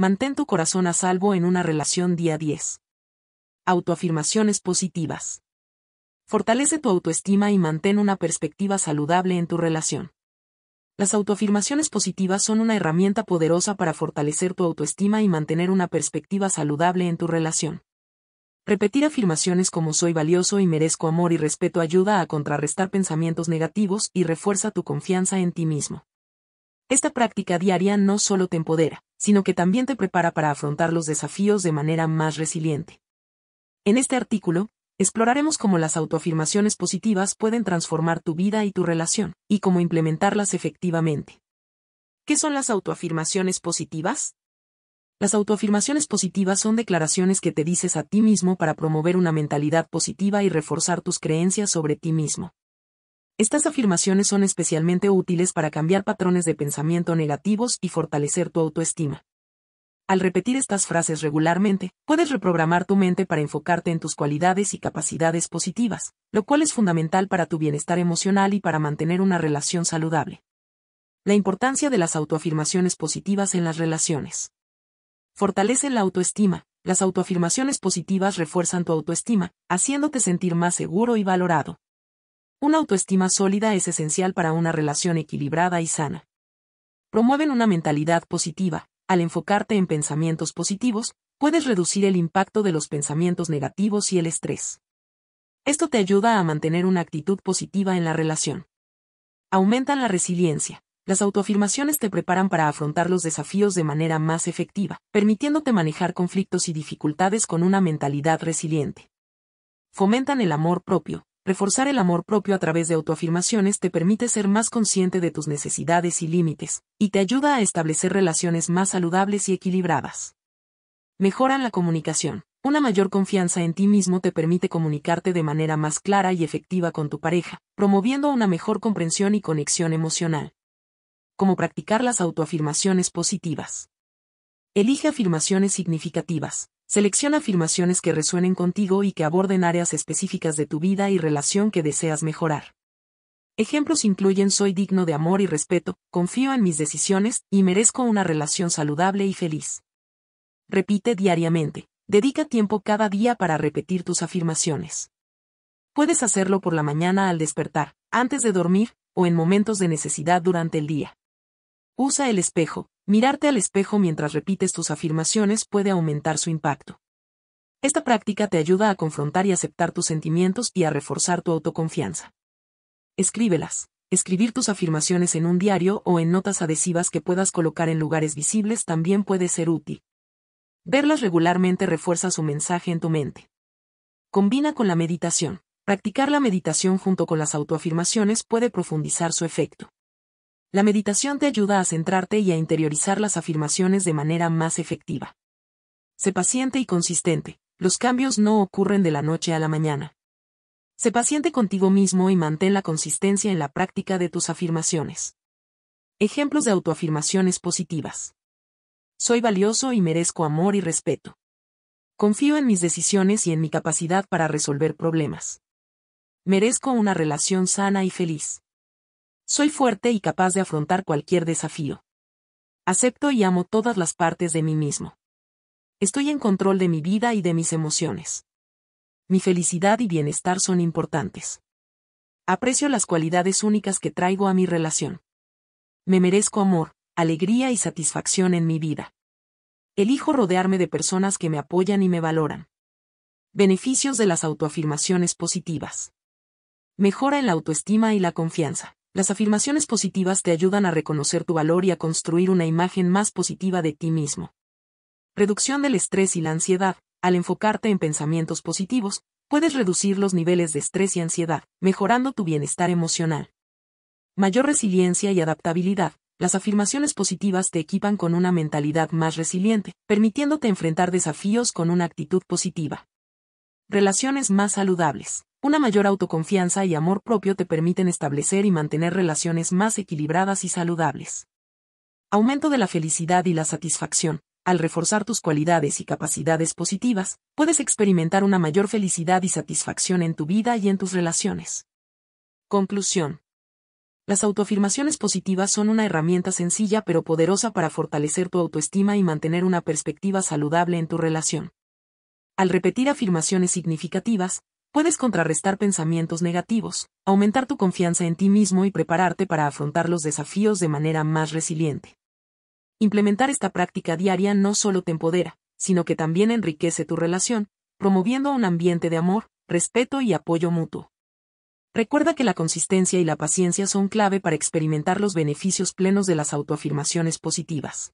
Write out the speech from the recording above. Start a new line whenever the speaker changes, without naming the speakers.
Mantén tu corazón a salvo en una relación día 10. Autoafirmaciones positivas. Fortalece tu autoestima y mantén una perspectiva saludable en tu relación. Las autoafirmaciones positivas son una herramienta poderosa para fortalecer tu autoestima y mantener una perspectiva saludable en tu relación. Repetir afirmaciones como soy valioso y merezco amor y respeto ayuda a contrarrestar pensamientos negativos y refuerza tu confianza en ti mismo. Esta práctica diaria no solo te empodera, sino que también te prepara para afrontar los desafíos de manera más resiliente. En este artículo, exploraremos cómo las autoafirmaciones positivas pueden transformar tu vida y tu relación, y cómo implementarlas efectivamente. ¿Qué son las autoafirmaciones positivas? Las autoafirmaciones positivas son declaraciones que te dices a ti mismo para promover una mentalidad positiva y reforzar tus creencias sobre ti mismo. Estas afirmaciones son especialmente útiles para cambiar patrones de pensamiento negativos y fortalecer tu autoestima. Al repetir estas frases regularmente, puedes reprogramar tu mente para enfocarte en tus cualidades y capacidades positivas, lo cual es fundamental para tu bienestar emocional y para mantener una relación saludable. La importancia de las autoafirmaciones positivas en las relaciones. Fortalece la autoestima. Las autoafirmaciones positivas refuerzan tu autoestima, haciéndote sentir más seguro y valorado una autoestima sólida es esencial para una relación equilibrada y sana. Promueven una mentalidad positiva. Al enfocarte en pensamientos positivos, puedes reducir el impacto de los pensamientos negativos y el estrés. Esto te ayuda a mantener una actitud positiva en la relación. Aumentan la resiliencia. Las autoafirmaciones te preparan para afrontar los desafíos de manera más efectiva, permitiéndote manejar conflictos y dificultades con una mentalidad resiliente. Fomentan el amor propio reforzar el amor propio a través de autoafirmaciones te permite ser más consciente de tus necesidades y límites, y te ayuda a establecer relaciones más saludables y equilibradas. Mejoran la comunicación. Una mayor confianza en ti mismo te permite comunicarte de manera más clara y efectiva con tu pareja, promoviendo una mejor comprensión y conexión emocional. Como practicar las autoafirmaciones positivas. Elige afirmaciones significativas, Selecciona afirmaciones que resuenen contigo y que aborden áreas específicas de tu vida y relación que deseas mejorar. Ejemplos incluyen soy digno de amor y respeto, confío en mis decisiones y merezco una relación saludable y feliz. Repite diariamente. Dedica tiempo cada día para repetir tus afirmaciones. Puedes hacerlo por la mañana al despertar, antes de dormir, o en momentos de necesidad durante el día. Usa el espejo, Mirarte al espejo mientras repites tus afirmaciones puede aumentar su impacto. Esta práctica te ayuda a confrontar y aceptar tus sentimientos y a reforzar tu autoconfianza. Escríbelas. Escribir tus afirmaciones en un diario o en notas adhesivas que puedas colocar en lugares visibles también puede ser útil. Verlas regularmente refuerza su mensaje en tu mente. Combina con la meditación. Practicar la meditación junto con las autoafirmaciones puede profundizar su efecto. La meditación te ayuda a centrarte y a interiorizar las afirmaciones de manera más efectiva. Sé paciente y consistente, los cambios no ocurren de la noche a la mañana. Sé paciente contigo mismo y mantén la consistencia en la práctica de tus afirmaciones. Ejemplos de autoafirmaciones positivas. Soy valioso y merezco amor y respeto. Confío en mis decisiones y en mi capacidad para resolver problemas. Merezco una relación sana y feliz. Soy fuerte y capaz de afrontar cualquier desafío. Acepto y amo todas las partes de mí mismo. Estoy en control de mi vida y de mis emociones. Mi felicidad y bienestar son importantes. Aprecio las cualidades únicas que traigo a mi relación. Me merezco amor, alegría y satisfacción en mi vida. Elijo rodearme de personas que me apoyan y me valoran. Beneficios de las autoafirmaciones positivas. Mejora en la autoestima y la confianza. Las afirmaciones positivas te ayudan a reconocer tu valor y a construir una imagen más positiva de ti mismo. Reducción del estrés y la ansiedad. Al enfocarte en pensamientos positivos, puedes reducir los niveles de estrés y ansiedad, mejorando tu bienestar emocional. Mayor resiliencia y adaptabilidad. Las afirmaciones positivas te equipan con una mentalidad más resiliente, permitiéndote enfrentar desafíos con una actitud positiva. Relaciones más saludables. Una mayor autoconfianza y amor propio te permiten establecer y mantener relaciones más equilibradas y saludables. Aumento de la felicidad y la satisfacción. Al reforzar tus cualidades y capacidades positivas, puedes experimentar una mayor felicidad y satisfacción en tu vida y en tus relaciones. Conclusión. Las autoafirmaciones positivas son una herramienta sencilla pero poderosa para fortalecer tu autoestima y mantener una perspectiva saludable en tu relación. Al repetir afirmaciones significativas, Puedes contrarrestar pensamientos negativos, aumentar tu confianza en ti mismo y prepararte para afrontar los desafíos de manera más resiliente. Implementar esta práctica diaria no solo te empodera, sino que también enriquece tu relación, promoviendo un ambiente de amor, respeto y apoyo mutuo. Recuerda que la consistencia y la paciencia son clave para experimentar los beneficios plenos de las autoafirmaciones positivas.